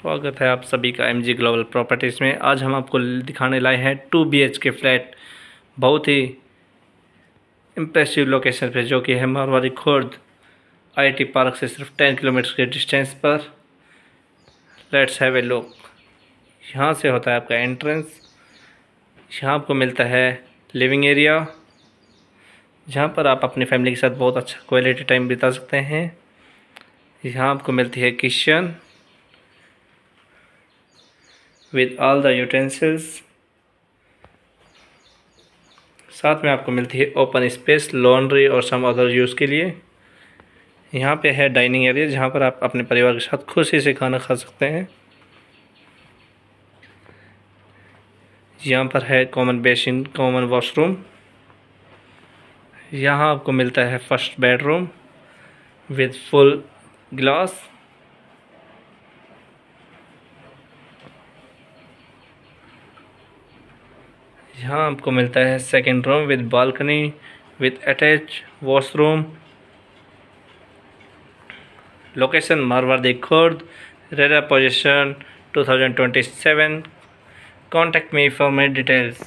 स्वागत है आप सभी का एम जी ग्लोबल प्रॉपर्टीज़ में आज हम आपको दिखाने लाए हैं two B H K flat बहुत ही इम्प्रेसिव लोकेशन पे जो कि है मारवाड़ी खुर्द आईटी पार्क से सिर्फ टेन किलोमीटर के डिस्टेंस पर लेट्स हैव ए लुक यहाँ से होता है आपका एंट्रेंस यहाँ आपको मिलता है लिविंग एरिया जहाँ पर आप अपनी फैमिली के साथ बहुत अच्छा क्वालिटी टाइम बिता सकते हैं यहाँ आपको मिलती है kitchen with all the utensils साथ में आपको मिलती है ओपन स्पेस लॉन्ड्री और सम अदर यूज़ के लिए यहाँ पे है डाइनिंग एरिया जहाँ पर आप अपने परिवार के साथ खुशी से खाना खा सकते हैं यहाँ पर है कॉमन बेसिन कॉमन वॉशरूम यहाँ आपको मिलता है first bedroom with full glass यहाँ आपको मिलता है second room with balcony with attach washroom location Marwadi Khurd RERA possession 2027 contact me for more details